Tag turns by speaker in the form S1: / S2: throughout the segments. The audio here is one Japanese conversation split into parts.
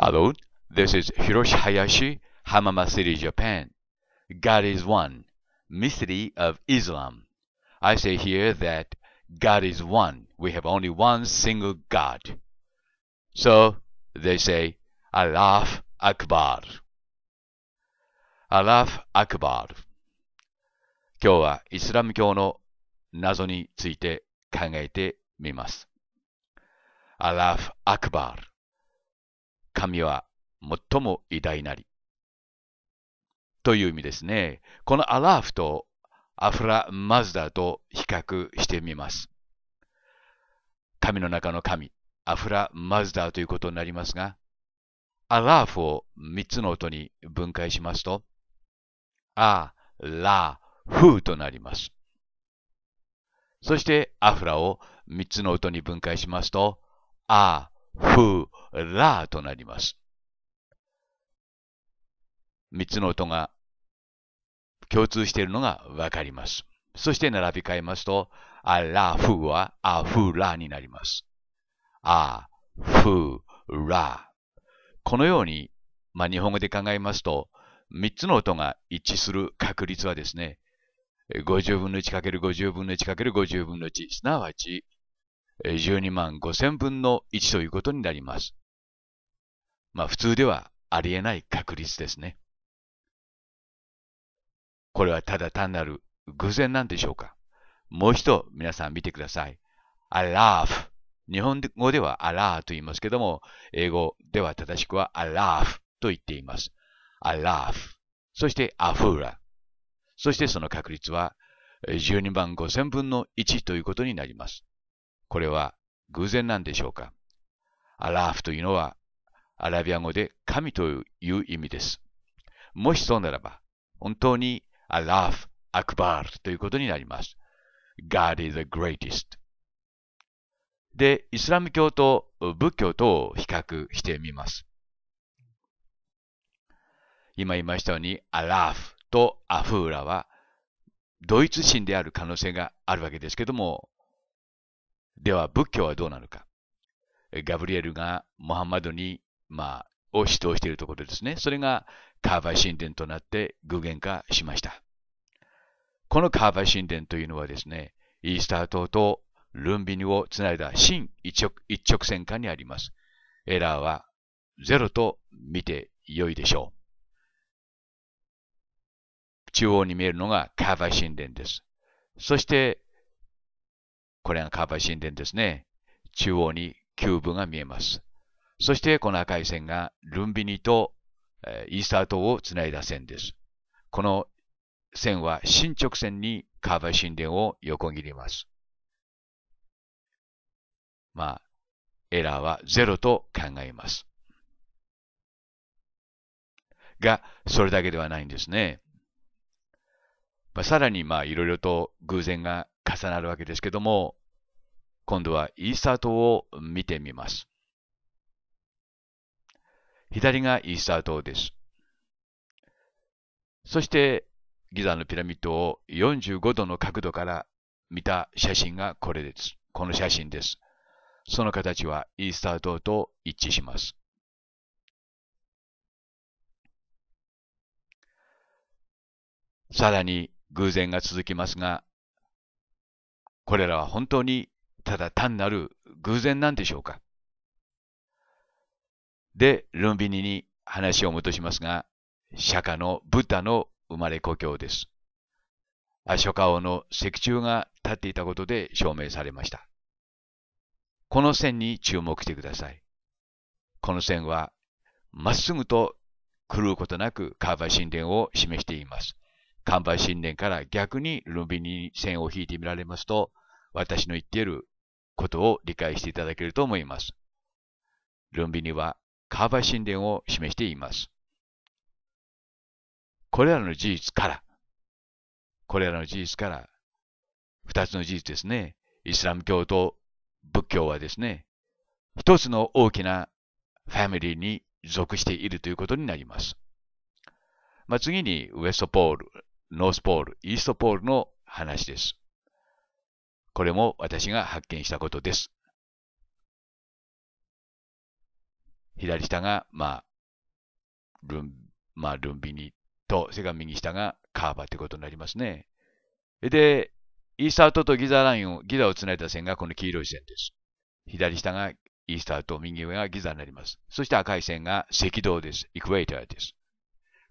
S1: Hello, this is Hiroshi Hayashi, Hamama City, Japan. God is one, mystery of Islam. I say here that God is one. We have only one single God. So they say, Allah Akbar. Allah Akbar. Akbar. 神は最も偉大なり。という意味ですね。このアラーフとアフラ・マズダと比較してみます。神の中の神、アフラ・マズダということになりますが、アラーフを3つの音に分解しますと、ア・ラ・フーとなります。そしてアフラを3つの音に分解しますと、ア・フー、ラーとなります。三つの音が共通しているのがわかります。そして並び替えますと、あら、ふーはあ、ふーらーになります。あ、ふーらー。このように、まあ、日本語で考えますと、三つの音が一致する確率はですね、50分の 1×50 分の 1×50 分の1、すなわち12万5千分の1ということになります。まあ普通ではありえない確率ですね。これはただ単なる偶然なんでしょうかもう一度皆さん見てください。アラーフ。日本語ではアラーと言いますけども、英語では正しくはアラーフと言っています。アラーフ。そしてアフーラ。そしてその確率は12万5千分の1ということになります。これは偶然なんでしょうかアラーフというのはアラビア語で神という意味です。もしそうならば、本当にアラーフ、アクバールということになります。God is the greatest. で、イスラム教と仏教とを比較してみます。今言いましたように、アラーフとアフーラはドイツ神である可能性があるわけですけども、では仏教はどうなのか。ガブリエルがモハンマドに、まあ、を指導しているところですね。それがカーバ神殿となって具現化しました。このカーバ神殿というのはですね、イースター島とルンビニをつないだ新一直一直線下にあります。エラーはゼロと見て良いでしょう。中央に見えるのがカーバ神殿です。そしてこれがカーパイ神殿ですね。中央にキューブが見えます。そしてこの赤い線がルンビニとイースター島をつないだ線です。この線は進直線にカーバイ神殿を横切ります。まあ、エラーはゼロと考えます。が、それだけではないんですね。まあ、さらにまあいろいろと偶然が重なるわけですけども、今度はイースター島を見てみます。左がイースター島です。そして、ギザのピラミッドを45度の角度から見た写真がこれです。この写真です。その形はイースター島と一致します。さらに偶然が続きますが、これらは本当にただ単なる偶然なんでしょうかで、ルンビニに話を戻しますが、釈迦のブッダの生まれ故郷です。アショカ王の石柱が立っていたことで証明されました。この線に注目してください。この線は、まっすぐと狂うことなくカーバ神殿を示しています。カンバ神殿から逆にルンビニに線を引いてみられますと、私の言っていることを理解していただけると思います。ンビニはカーバ神殿を示しています。これらの事実から、これらの事実から、二つの事実ですね。イスラム教と仏教はですね、一つの大きなファミリーに属しているということになります。まあ、次にウエストポール、ノースポール、イーストポールの話です。これも私が発見したことです。左下が、まあ、ルン、まあ、ルンビニと、それから右下がカーバーてことになりますね。で、イースタートとギザラインを、ギザをつないだ線がこの黄色い線です。左下がイースタート、右上がギザになります。そして赤い線が赤道です。イクエイターです。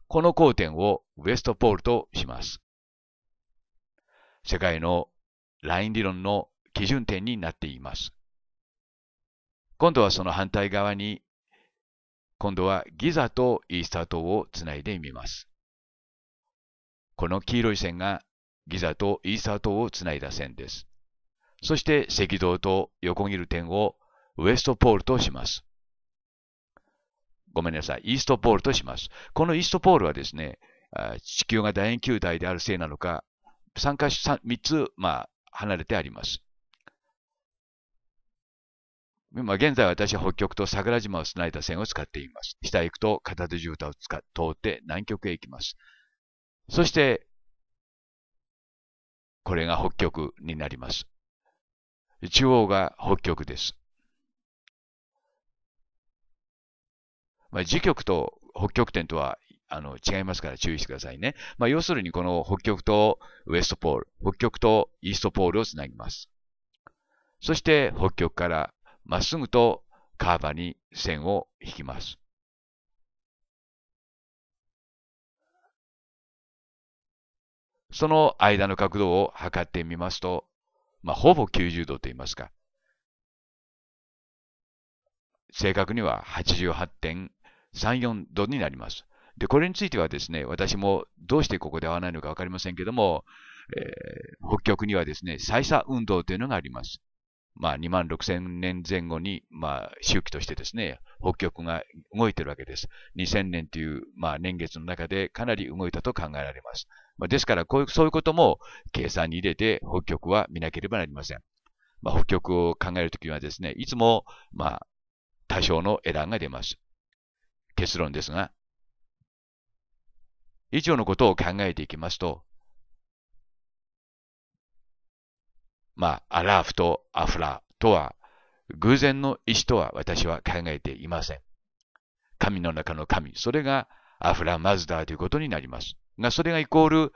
S1: この交点をウエストポールとします。世界のライン理論の基準点になっています。今度はその反対側に、今度はギザとイースター島をつないでみます。この黄色い線がギザとイースター島をつないだ線です。そして赤道と横切る点をウエストポールとします。ごめんなさい、イーストポールとします。このイーストポールはですね、地球が楕円球体であるせいなのか、3, 3つ、まあ、離れてあります。今現在私は北極と桜島をつないだ線を使っています。下行くと片手絨毯を使通って南極へ行きます。そして、
S2: これが北極になります。
S1: 中央が北極です。まあ、時極と北極点とはあの、違いますから注意してくださいね。まあ、要するにこの北極とウエストポール、北極とイーストポールをつなぎます。そして北極からまっすぐとカーバに線を引きます。その間の角度を測ってみますと、まあ、ほぼ90度と言いますか、正確には88.34度になります。で、これについてはですね、私もどうしてここで合わないのかわかりませんけども、えー、北極にはですね、再差運動というのがあります。まあ、2万6000年前後に、まあ、周期としてですね、北極が動いてるわけです。2000年という、まあ、年月の中でかなり動いたと考えられます。まあ、ですからこういう、そういうことも計算に入れて北極は見なければなりません。まあ、北極を考えるときはですね、いつも、まあ、多少のエラーが出ます。結論ですが、以上のことを考えていきますと、まあ、アラフとアフラとは、偶然の意志とは私は考えていません。神の中の神、それがアフラ・マズダーということになります。が、それがイコール、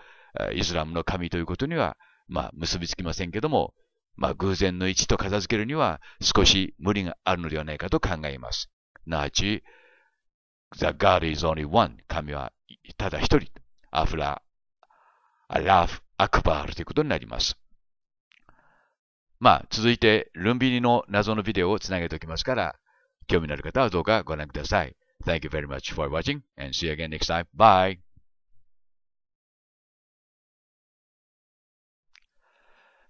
S1: イスラムの神ということには、まあ、結びつきませんけども、まあ、偶然の位置と片付けるには少し無理があるのではないかと考えます。なあち、The God is only one. 神はただ一人。アフラ、アラフ、アクバールということになります。まあ、続いて、ルンビニの謎のビデオをつなげておきますから、興味のある方はどうかご覧ください。Thank you very much for watching and see you again next time. Bye!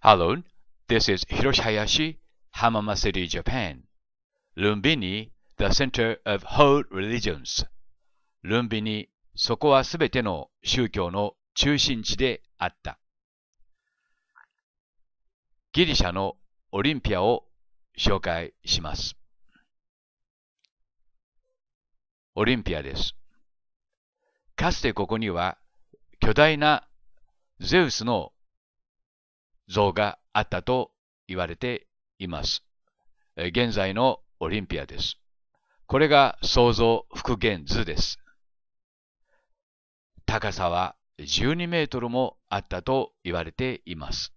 S1: Hello, This is Hiroshi Hayashi, Hamamaseri, Japan. ルンビニ the center of whole religions. ルンビニ、そこはすべての宗教の中心地であった。ギリシャのオリンピアを紹介します。オリンピアです。かつてここには巨大なゼウスの像があったと言われています。現在のオリンピアです。これが創造復元図です。高さは12メートルもあったと言われています。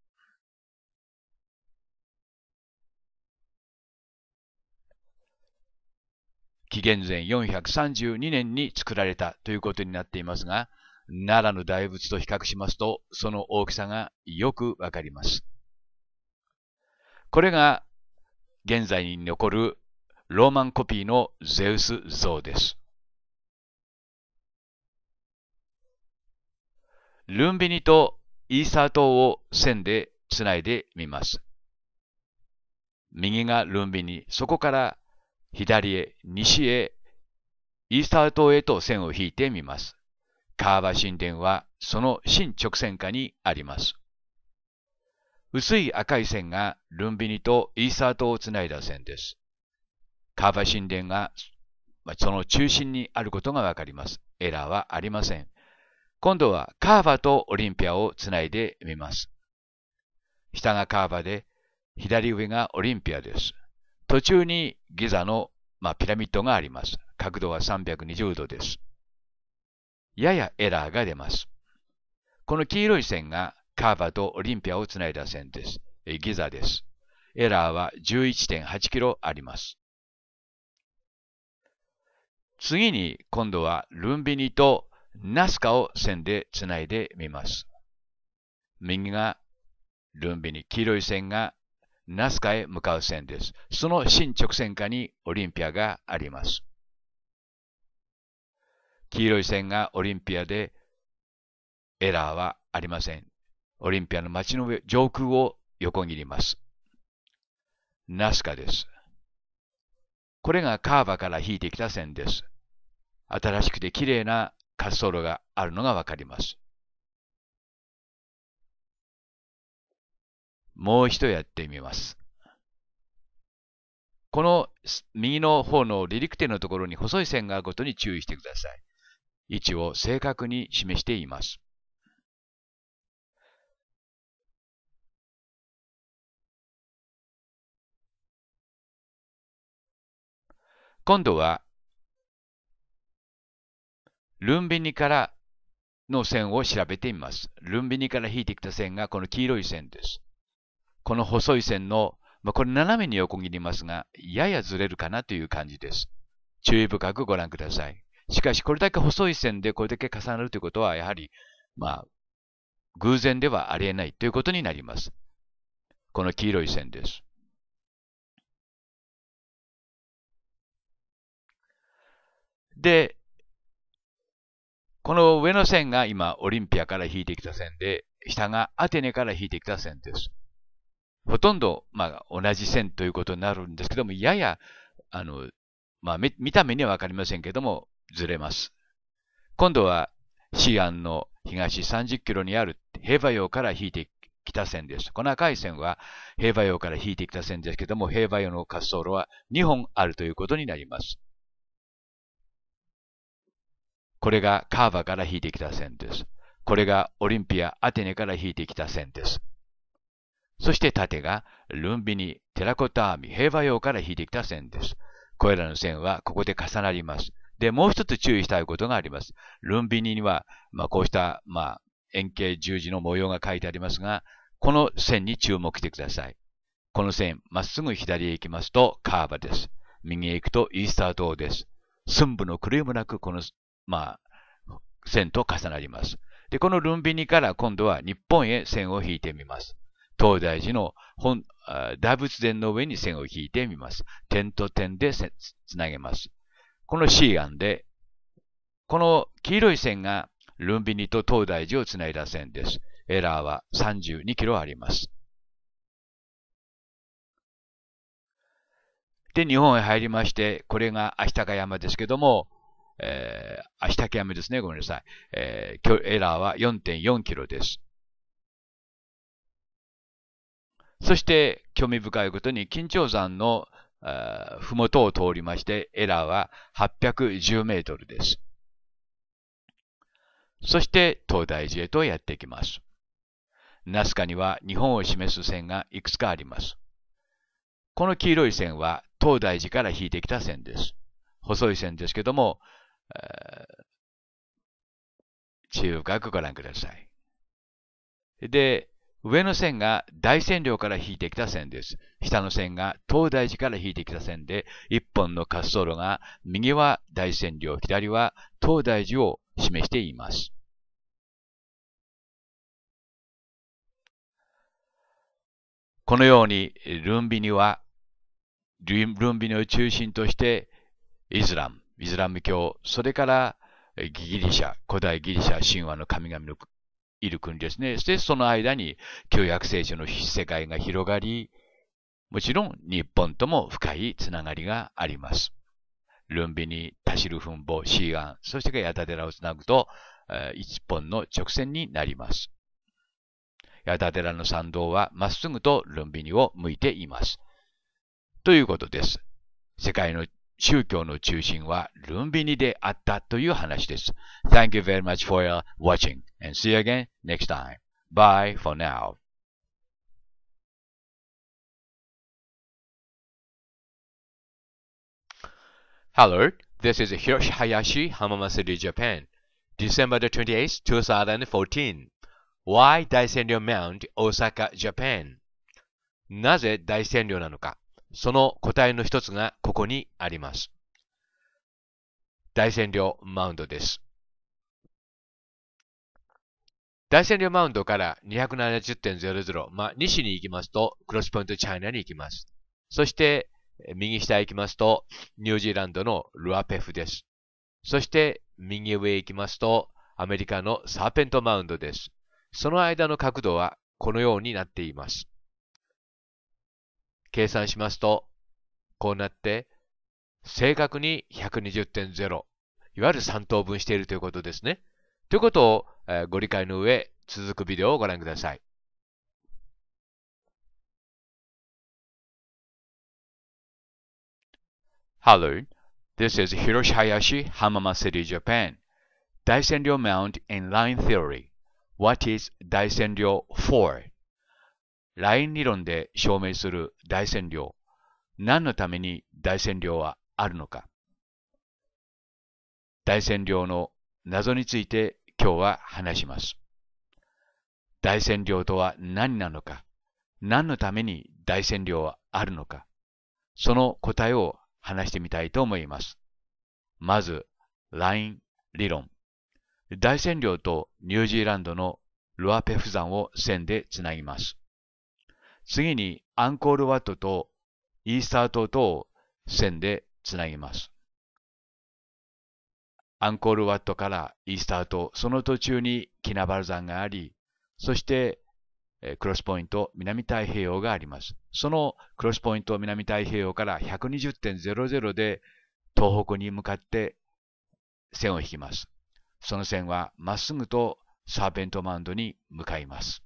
S1: 紀元前432年に作られたということになっていますが、奈良の大仏と比較しますと、その大きさがよくわかります。これが現在に残るローマンコピーのゼウス像です。ルンビニとイーサー島を線でつないでみます。右がルンビニ、そこから左へ、西へ、イースター島へと線を引いてみます。カーバ神殿はその新直線下にあります。薄い赤い線がルンビニとイーサー島をつないだ線です。カーバ神殿がその中心にあることがわかります。エラーはありません。今度はカーバとオリンピアをつないでみます。下がカーバで、左上がオリンピアです。途中にギザの、まあ、ピラミッドがあります。角度は320度です。ややエラーが出ます。この黄色い線がカーバとオリンピアをつないだ線です。ギザです。エラーは11.8キロあります。次に今度はルンビニとナスカを線でつないでみます。右がルンビニ、黄色い線がナスカへ向かう線です。その新直線下にオリンピアがあります。黄色い線がオリンピアでエラーはありません。オリンピアの街の上上空を横切ります。ナスカです。これがカーバから引いてきた線です。新しくて綺麗な滑走路があるのがわかります。
S2: もう一度やってみます。
S1: この右の方の離陸点のところに細い線があることに注意してください。位置を正確に示しています。今度は、ルンビニからの線を調べてみます。ルンビニから引いてきた線がこの黄色い線です。この細い線の、まあ、これ斜めに横切りますが、ややずれるかなという感じです。注意深くご覧ください。しかし、これだけ細い線でこれだけ重なるということは、やはり、まあ、偶然ではありえないということになります。この黄色い線です。で、この上の線が今オリンピアから引いてきた線で、下がアテネから引いてきた線です。ほとんど、まあ、同じ線ということになるんですけども、やや、あの、まあ、見た目にはわかりませんけども、ずれます。今度は、西安の東30キロにある平和洋から引いてきた線です。この赤い線は平和洋から引いてきた線ですけども、平和洋の滑走路は2本あるということになります。これがカーバから引いてきた線です。これがオリンピア、アテネから引いてきた線です。そして縦がルンビニ、テラコタアーミ、平和用から引いてきた線です。これらの線はここで重なります。で、もう一つ注意したいことがあります。ルンビニには、まあ、こうした、まあ、円形十字の模様が書いてありますが、この線に注目してください。この線、まっすぐ左へ行きますとカーバです。右へ行くとイースター島です。寸部の狂いもなくこのまあ、線と重なります。で、このルンビニから今度は日本へ線を引いてみます。東大寺の本大仏殿の上に線を引いてみます。点と点でつなげます。この C 案で、この黄色い線がルンビニと東大寺をつないだ線です。エラーは32キロあります。で、日本へ入りまして、これが足高山ですけども、えー、あ、日竹飴ですね。ごめんなさい。えー、エラーは4.4キロです。そして、興味深いことに、金長山のふもとを通りまして、エラーは810メートルです。そして、東大寺へとやっていきます。ナスカには日本を示す線がいくつかあります。この黄色い線は東大寺から引いてきた線です。細い線ですけども、中深くご覧ください。で、上の線が大線量から引いてきた線です。下の線が東大寺から引いてきた線で、一本の滑走路が右は大線量、左は東大寺を示しています。このように、ルンビニは、ルンビニを中心として、イスラム、イスラム教、それからギリシャ、古代ギリシャ神話の神々のいる国ですね。そしてその間に旧約聖書の世界が広がり、もちろん日本とも深いつながりがあります。ルンビニ、タシルフンボ、シーアン、そしてヤタデラをつなぐと、一本の直線になります。ヤタデラの参道はまっすぐとルンビニを向いています。ということです。世界の宗教の中心はルンビニであったという話です。Thank you very much for your watching and see you again next time. Bye for now. Hello, this is Hiroshi Hayashi, Hamamatsu, Japan. December 28, 2014. Why 大占領 Mount Osaka, Japan? なぜ大占領なのかその答えの一つがここにあります。大占領マウンドです。大占領マウンドから270.00、まあ、西に行きますと、クロスポイントチャイナに行きます。そして、右下行きますと、ニュージーランドのルアペフです。そして、右上行きますと、アメリカのサーペントマウンドです。その間の角度はこのようになっています。計算しますと、こうなって、正確に120.0、いわゆる3等分しているということですね。ということを、えご理解の上、続くビデオをご覧ください。Hello, this is Hiroshi Hayashi, Hamama City, Japan. 大 a i Mount in Line Theory. What is 大 a i s for? ライン理論で証明する大占領。何のために大占領はあるのか。大占領の謎について今日は話します。大占領とは何なのか。何のために大占領はあるのか。その答えを話してみたいと思います。まず、ライン理論。大占領とニュージーランドのルアペフ山を線でつなぎます。次にアンコールワットとイースター島とを線でつなぎます。アンコールワットからイースター島、その途中にキナバル山があり、そしてクロスポイント南太平洋があります。そのクロスポイント南太平洋から120.00で東北に向かって線を引きます。その線はまっすぐとサーペントマウンドに
S2: 向かいます。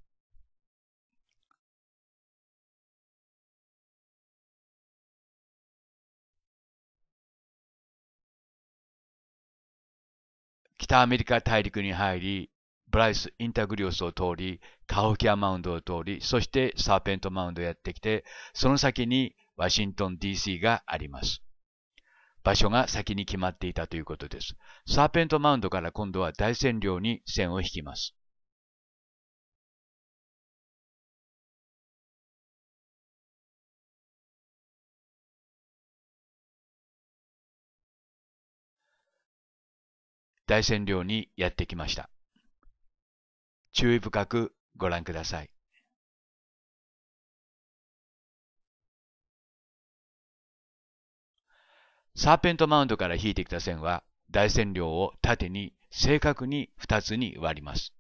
S1: 北アメリカ大陸に入り、ブライス・インタグリオスを通り、カホキアマウンドを通り、そしてサーペントマウンドをやってきて、その先にワシントン DC があります。場所が先に決まっていたということです。サーペントマウンドから今度は大占領に線を引きます。
S2: 大山寮にやってきました。注意深くご覧ください。
S1: サーペントマウンドから引いてきた線は、大線量を縦に正確に2つに割ります。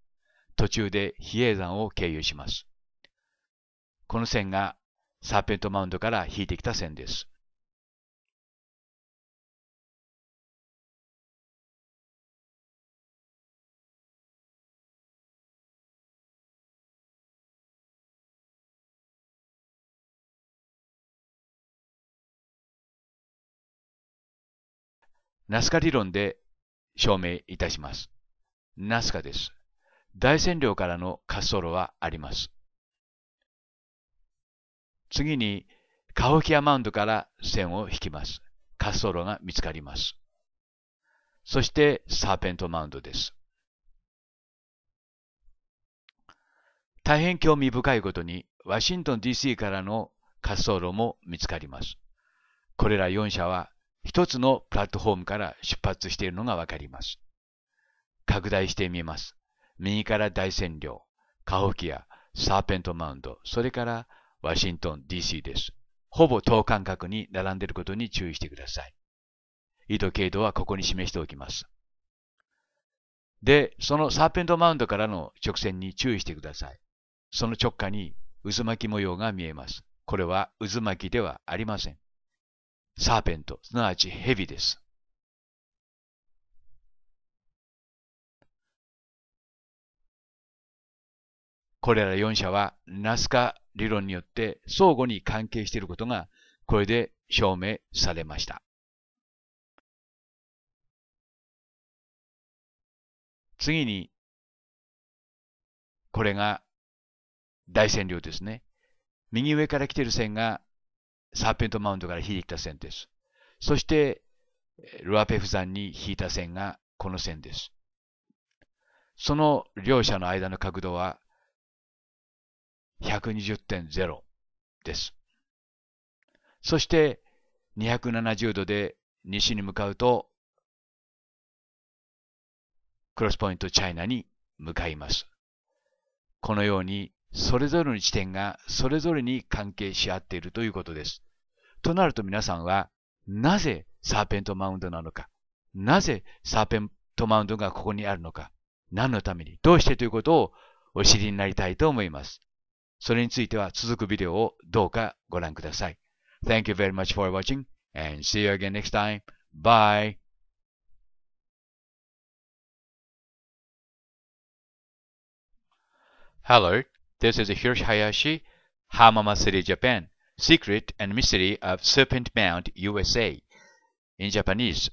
S1: 途中で比叡山を経由します。この線がサーペントマウンドから
S2: 引いてきた線です。ナスカ理論で
S1: 証明いたします。ナスカです。大線量からの滑走路はあります。次に、カホキアマウンドから線を引きます。滑走路が見つかります。そして、サーペントマウンドです。大変興味深いことに、ワシントン DC からの滑走路も見つかります。これら4社は一つのプラットフォームから出発しているのがわかります。拡大してみます。右から大占領、カホキア、サーペントマウンド、それからワシントン DC です。ほぼ等間隔に並んでいることに注意してください。緯度経度はここに示しておきます。で、そのサーペントマウンドからの直線に注意してください。その直下に渦巻き模様が見えます。これは渦巻きではありません。サーペント、すなわち蛇です。これら4者はナスカ理論によって相互に関係していることがこれで証明されました。
S2: 次に、これ
S1: が大線量ですね。右上から来ている線がサーペントマウンドから引いてきた線です。そして、ルアペフ山に引いた線がこの線です。その両者の間の角度は120.0です。そして270度で西に向かうとクロスポイントチャイナに向かいます。このようにそれぞれの地点がそれぞれに関係し合っているということです。となると皆さんは、なぜサーペントマウンドなのか、なぜサーペントマウンドがここにあるのか、何のために、どうしてということをお知りになりたいと思います。それについては続くビデオをどうかご覧ください。Thank you very much for watching and see you again next time. Bye! Hello. This is Hiroshi Hayashi, Hamama City, Japan. Secret and Mystery of Serpent Mound, USA. In Japanese、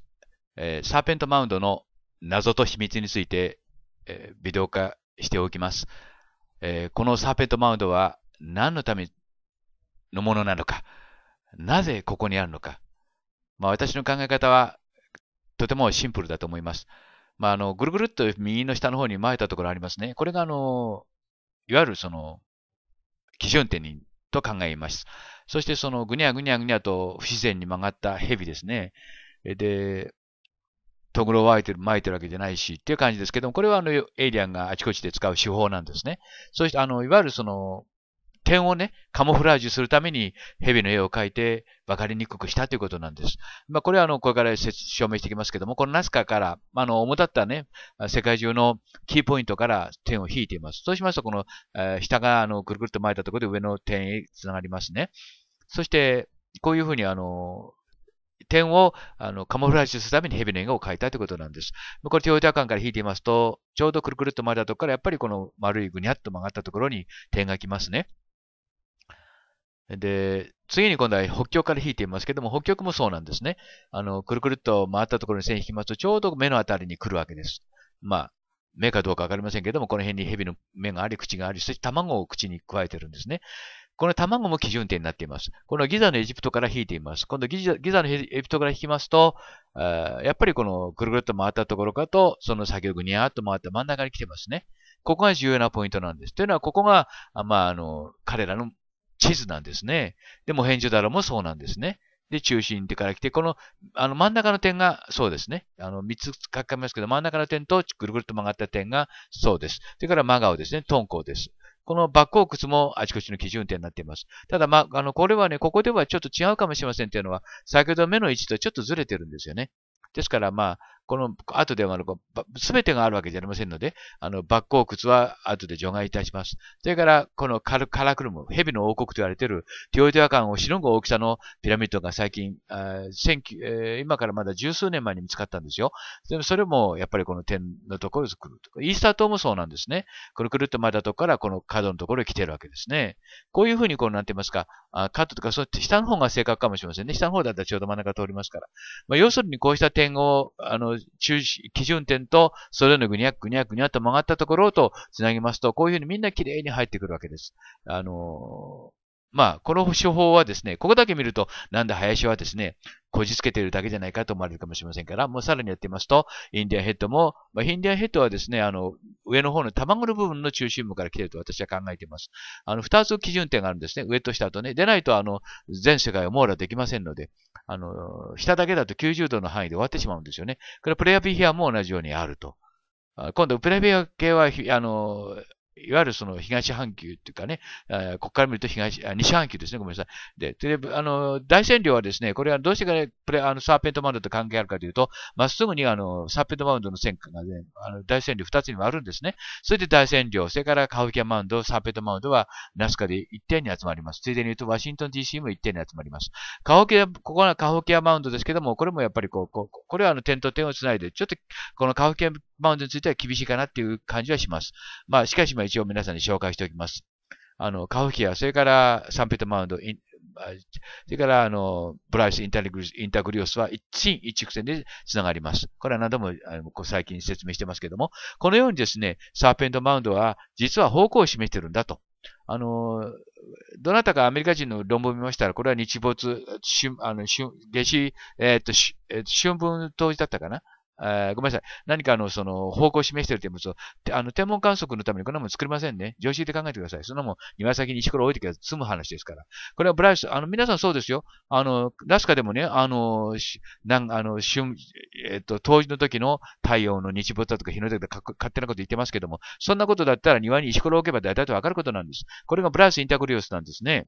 S1: サーペントマウンドの謎と秘密について、えー、ビデオ化しておきます、えー、このサーペントマウンドは何のためのものなのか、なぜここにあるのか。まあ、私の考え方はとてもシンプルだと思います。まあ、あのぐるぐるっと右の下の方に巻いたところありますね。これがあのいわゆるその、基準点にと考えます。そしてそのぐにゃぐにゃぐにゃと不自然に曲がった蛇ですね。で、トグロを巻いてる、巻いてるわけじゃないしっていう感じですけども、これはあのエイリアンがあちこちで使う手法なんですね。そしてあの、いわゆるその、点をね、カモフラージュするために蛇の絵を描いて分かりにくくしたということなんです。まあ、これはあの、これから証明していきますけども、このナスカから、あの、主だったね、世界中のキーポイントから点を引いています。そうしますと、この、えー、下があの、くるくると巻いたところで上の点へつながりますね。そして、こういうふうにあの、点をあのカモフラージュするために蛇の絵を描いたということなんです。これ、テオイタ感から引いていますと、ちょうどくるくるっと巻いたところから、やっぱりこの丸いぐにゃっと曲がったところに点がきますね。で、次に今度は北極から引いていますけども、北極もそうなんですね。あの、くるくるっと回ったところに線引きますと、ちょうど目のあたりに来るわけです。まあ、目かどうかわかりませんけども、この辺に蛇の目があり、口があり、そして卵を口に加えてるんですね。この卵も基準点になっています。このギザのエジプトから引いています。今度ギザギザのエジプトから引きますと、やっぱりこのぐるぐるっと回ったところかと、その先をぐにゃーっと回った真ん中に来てますね。ここが重要なポイントなんです。というのは、ここが、まあ、あの、彼らの地図なんですね。で、もヘンジョダロもそうなんですね。で、中心ってから来て、この、あの、真ん中の点がそうですね。あの、3つ書きますけど、真ん中の点とぐるぐるっと曲がった点がそうです。それから真顔ですね。トンです。このバックウクスもあちこちの基準点になっています。ただ、まあ、あの、これはね、ここではちょっと違うかもしれませんというのは、先ほど目の位置とちょっとずれてるんですよね。ですから、まあ、この後ではすべてがあるわけじゃありませんので、あの、バッコ窟は後で除外いたします。それから、このカルカラクルム、蛇の王国と言われているティオテアワカンをしのぐ大きさのピラミッドが最近、あ今からまだ十数年前に見つかったんですよ。でもそれもやっぱりこの点のところで来る。イースター島もそうなんですね。くるくるっと回だとこからこの角のところへ来てるわけですね。こういうふうにこうなんて言いますか、あカットとかそう下の方が正確かもしれませんね。下の方だったらちょうど真ん中通りますから。まあ、要するにこうした点を、あの、中基準点と、それのぐにゃぐにゃぐにゃと曲がったところと繋ぎますと、こういうふうにみんな綺麗に入ってくるわけです。あのーまあ、この手法はですね、ここだけ見ると、なんで林はですね、こじつけているだけじゃないかと思われるかもしれませんから、もうさらにやってみますと、インディアンヘッドも、まあ、インディアンヘッドはですね、あの、上の方の卵の部分の中心部から来ていると私は考えています。あの、二つ基準点があるんですね。上と下とね。でないと、あの、全世界を網羅できませんので、あの、下だけだと90度の範囲で終わってしまうんですよね。これプレアビヒアも同じようにあると。今度、プレビア系は、あの、いわゆるその東半球っていうかね、えー、ここから見ると東、西半球ですね、ごめんなさい。で、テレビ、あの、大占領はですね、これはどうしてか、ね、プレ、あの、サーペントマウンドと関係あるかというと、まっすぐにあの、サーペントマウンドの線がね、あの、大占領二つにもあるんですね。それで大占領、それからカウキャマウンド、サーペントマウンドはナスカで一点に集まります。ついでに言うと、ワシントン DC も一点に集まります。カホキア、ここはカホキアマウンドですけども、これもやっぱりこう、ここれはあの、点と点をつないで、ちょっと、このカホキアマウンドについては厳しいかなっていう感じはします。まあ、しかし、まあ一応皆さんに紹介しておきます。あの、カフキア、それからサンペトマウンド、それから、あの、ブライス・インタグリオスは一進一直線で繋がります。これは何度も最近説明してますけども、このようにですね、サーペントマウンドは実は方向を示してるんだと。あの、どなたかアメリカ人の論文を見ましたら、これは日没、春、あの、春、夏至、えっ、ー、と、えー、春分当時だったかなえー、ごめんなさい。何かあの、その、方向を示している点物を、あの、天文観測のためにこんなもん作りませんね。常識で考えてください。そんなもん、庭先に石ころ置いてきゃ済む話ですから。これはブライス、あの、皆さんそうですよ。あの、ラスカでもね、あの、なん、あの、春、えっ、ー、と、当時の時の太陽の日没だとか日の出とか勝手なこと言ってますけども、そんなことだったら庭に石ころ置けば大体わかることなんです。これがブライス・インタグリオスなんですね。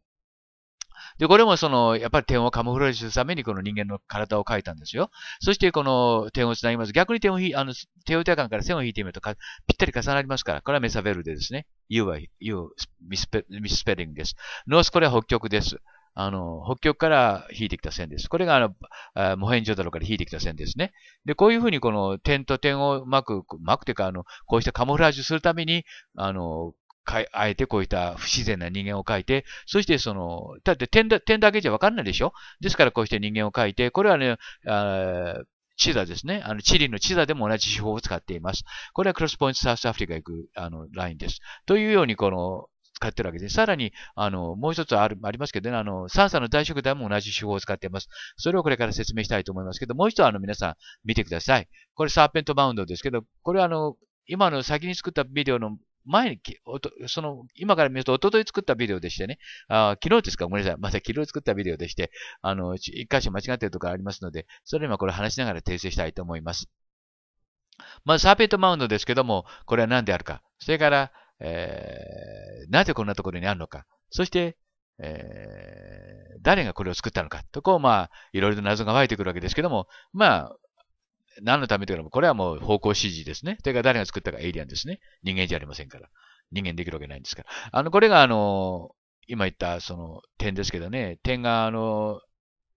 S1: で、これもその、やっぱり点をカモフラージュするためにこの人間の体を描いたんですよ。そしてこの点をつなぎます。逆に点をひ、あの、手を手間から線を引いてみるとか、ぴったり重なりますから、これはメサベルデですね。U は U ミスペ、スペリングです。ノースこれは北極です。あの、北極から引いてきた線です。これがあの、あモヘンジョダロから引いてきた線ですね。で、こういうふうにこの点と点をうまく、うまくというか、あの、こうしてカモフラージュするために、あの、かあえてこういった不自然な人間を描いて、そしてその、だって点だ点だけじゃわかんないでしょですからこうして人間を描いて、これはね、あ地ザですね。あの、チリの地図でも同じ手法を使っています。これはクロスポイントサウスアフリカ行く、あの、ラインです。というように、この、使ってるわけです。さらに、あの、もう一つあるありますけどね、あの、サンサの大食材も同じ手法を使っています。それをこれから説明したいと思いますけど、もう一度あの、皆さん見てください。これサーペントバウンドですけど、これはあの、今の先に作ったビデオの前に、その、今から見ると、おととい作ったビデオでしてね、あ昨日ですかごめんなさい。また昨日作ったビデオでして、あの、一箇所間違ってるところありますので、それ今これ話しながら訂正したいと思います。まあ、サーペットマウンドですけども、これは何であるか。それから、えー、なぜこんなところにあるのか。そして、えー、誰がこれを作ったのか。とこう、まあ、いろいろ謎が湧いてくるわけですけども、まあ、何のためというのこれはもう方向指示ですね。というか誰が作ったかエイリアンですね。人間じゃありませんから。人間できるわけないんですから。あの、これがあの、今言ったその点ですけどね、点があの、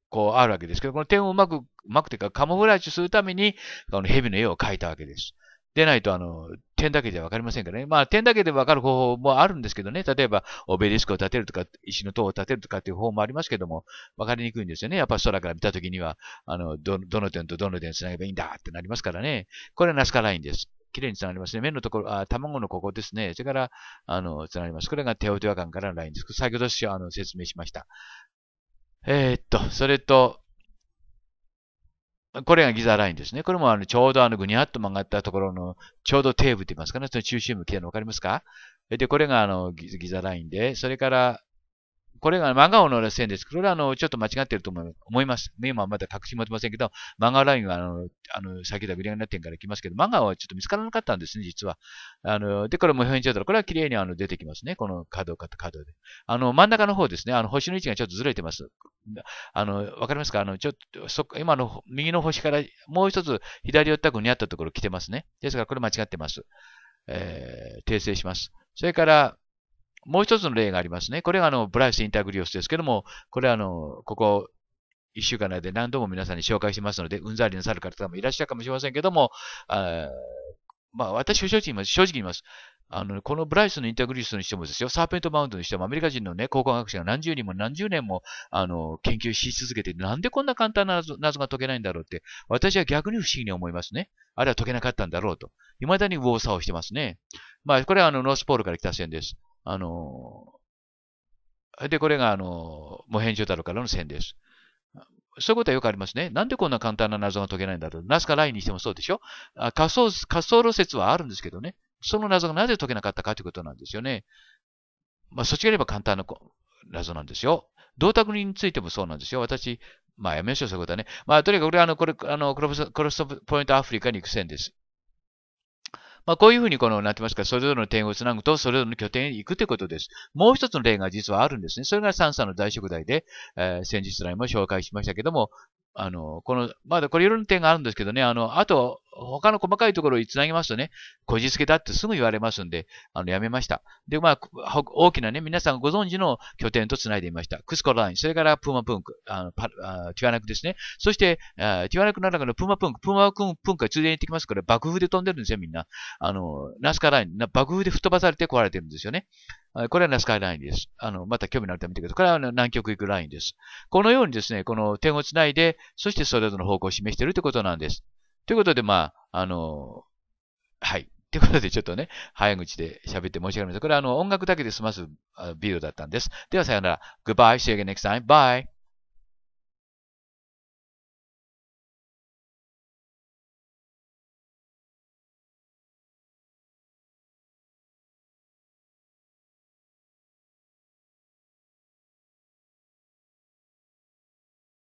S1: こうあるわけですけど、この点をうまく、うまくというかカモフラージュするために、この蛇の絵を描いたわけです。でないと、あの、点だけじゃわかりませんからね。まあ、点だけでわかる方法もあるんですけどね。例えば、オベリスクを建てるとか、石の塔を建てるとかっていう方もありますけども、わかりにくいんですよね。やっぱ空から見たときには、あの、ど、どの点とどの点繋げばいいんだってなりますからね。これはナスカラインです。綺麗に繋がりますね。目のところ、あ、卵のここですね。それから、あの、繋がります。これがテオテオアからのラインです。先ほどあの説明しました。えー、っと、それと、これがギザラインですね。これもあのちょうどあのぐにゃっと曲がったところのちょうどテーブルって言いますかね。その中心部来てるの分かりますかで、これがあのギザラインで、それからこれが漫画王の線です。これはあの、ちょっと間違ってると思います。ね、今はまだ確信持てませんけど、漫画ラインはあの、あの、先だビリアにな点から来ますけど、漫画はちょっと見つからなかったんですね、実は。あの、で、これも表現状態、これは綺麗にあの出てきますね、この角を買った角で。あの、真ん中の方ですね、あの、星の位置がちょっとずれてます。あの、わかりますかあの、ちょっと、そ今の右の星からもう一つ左寄ったくにあったところ来てますね。ですから、これ間違ってます。えー、訂正します。それから、もう一つの例がありますね。これがあの、ブライス・インタグリオスですけども、これはあの、ここ、一週間内で何度も皆さんに紹介してますので、うんざりなさる方もいらっしゃるかもしれませんけども、あまあ、私正直言います。正直言います。あの、このブライスのインタグリスにしてもですよ、サーペントマウントにしても、アメリカ人のね、考古学者が何十人も何十年も、あの、研究し続けて、なんでこんな簡単な謎が解けないんだろうって、私は逆に不思議に思いますね。あれは解けなかったんだろうと。未だに右往左往してますね。まあ、これはあの、ノースポールから来た線です。あので、これが、あの模無状態からの線です。そういうことはよくありますね。なんでこんな簡単な謎が解けないんだろう。ナスカラインにしてもそうでしょ仮想、仮想路説はあるんですけどね。その謎がなぜ解けなかったかということなんですよね。まあ、そっちがれば簡単な謎なんですよ。銅鐸についてもそうなんですよ。私、まあ、やめましょう、そういうことはね。まあ、とにかく、これ、あの、これ、あの、クロス、トポイントアフリカに行く線です。まあ、こういうふうにこの、なって言いますか、それぞれの点をつなぐと、それぞれの拠点へ行くということです。もう一つの例が実はあるんですね。それが三差の大食材で、えー、先日来も紹介しましたけども、あの、この、まだこれいろんな点があるんですけどね、あの、あと、他の細かいところにつなぎますとね、こじつけだってすぐ言われますんで、あの、やめました。で、まあ、大きなね、皆さんご存知の拠点とつないでいました。クスコライン、それからプーマプンク、あのパあティワナクですね。そして、あティワナクの中のプーマプンク、プーマプンクが通電に行ってきますから、爆風で飛んでるんですよ、みんな。あの、ナスカライン、爆風で吹っ飛ばされて壊れてるんですよね。これはナスカイラインです。あの、また興味のあるため見てください。これは南極行くラインです。このようにですね、この点をつないで、そしてそれぞれの方向を示しているということなんです。ということで、まあ、あの、はい。ということで、ちょっとね、早口で喋って申し訳ありません。これはあの、音楽だけで済ますビデオだったんです。では、さようなら。Goodbye. See you again next time. Bye.